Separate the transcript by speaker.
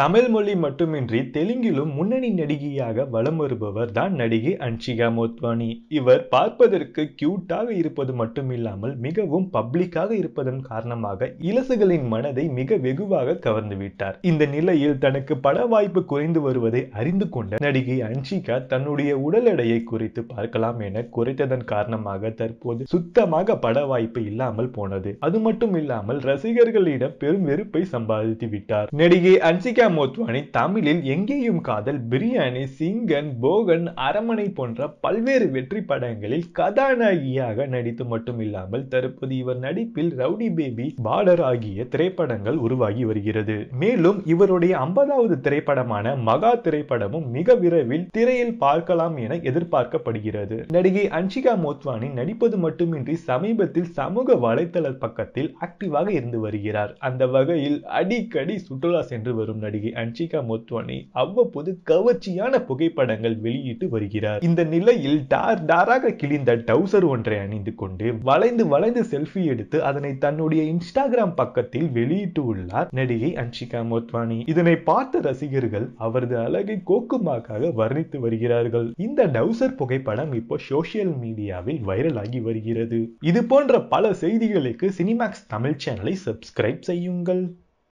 Speaker 1: தமிழ் மொழி மட்டுமின்றி தெலுங்கிலும் முன்னணி நடிகையாக வலம் வருபவர் தான் நடிகை அன்ஷிகா மோத்வானி இவர் பார்ப்பதற்கு கியூட்டாக இருப்பது மட்டுமில்லாமல் மிகவும் பப்ளிக்காக இருப்பதன் காரணமாக இலசுகளின் மனதை மிக வெகுவாக கவர்ந்து விட்டார் இந்த நிலையில் தனக்கு பட வாய்ப்பு குறைந்து வருவதை அறிந்து கொண்ட நடிகை அன்ஷிகா தன்னுடைய உடல் எடையை குறித்து பார்க்கலாம் என குறைத்ததன் காரணமாக தற்போது சுத்தமாக பட வாய்ப்பு இல்லாமல் போனது அது மட்டும் இல்லாமல் ரசிகர்களிடம் பெரும் வெறுப்பை சம்பாதித்து விட்டார் நடிகை அன்சிகா அனுஷ்கா மோத்வானி தமிழில் எங்கேயும் காதல் பிரியாணி சிங்கன் போகன் அரமனை போன்ற பல்வேறு வெற்றி படங்களில் கதாநாயகியாக நடித்து மட்டும் இல்லாமல் தற்போது இவர் நடிப்பில் ரவுடி பேபி பாலர் ஆகிய திரைப்படங்கள் உருவாகி வருகிறது மேலும் இவருடைய ஐம்பதாவது திரைப்படமான மகா திரைப்படமும் மிக விரைவில் திரையில் பார்க்கலாம் என எதிர்பார்க்கப்படுகிறது நடிகை அன்ஷிகா மோத்வானி நடிப்பது மட்டுமின்றி சமீபத்தில் சமூக வலைதள பக்கத்தில் ஆக்டிவாக இருந்து வருகிறார் அந்த வகையில் அடிக்கடி சுற்றுலா சென்று வரும் நடிகை நடிகை அன்ஷிகா மோத்வானி அவ்வப்போது கவர்ச்சியான புகைப்படங்கள் வெளியிட்டு வருகிறார் இந்த நிலையில் டார் டாராக கிழிந்த டவுசர் ஒன்றை அணிந்து கொண்டு வளைந்து வளைந்து செல்ஃபி எடுத்து அதனை தன்னுடைய இன்ஸ்டாகிராம் பக்கத்தில் வெளியிட்டு உள்ளார் நடிகை அன்ஷிகா மோத்வானி இதனை பார்த்த ரசிகர்கள் அவரது அழகை கோக்குமாக்காக வர்ணித்து வருகிறார்கள் இந்த டவுசர் புகைப்படம் இப்போ சோசியல் மீடியாவில் வைரலாகி வருகிறது இது போன்ற பல செய்திகளுக்கு சினிமாக்ஸ் தமிழ் சேனலை சப்ஸ்கிரைப் செய்யுங்கள்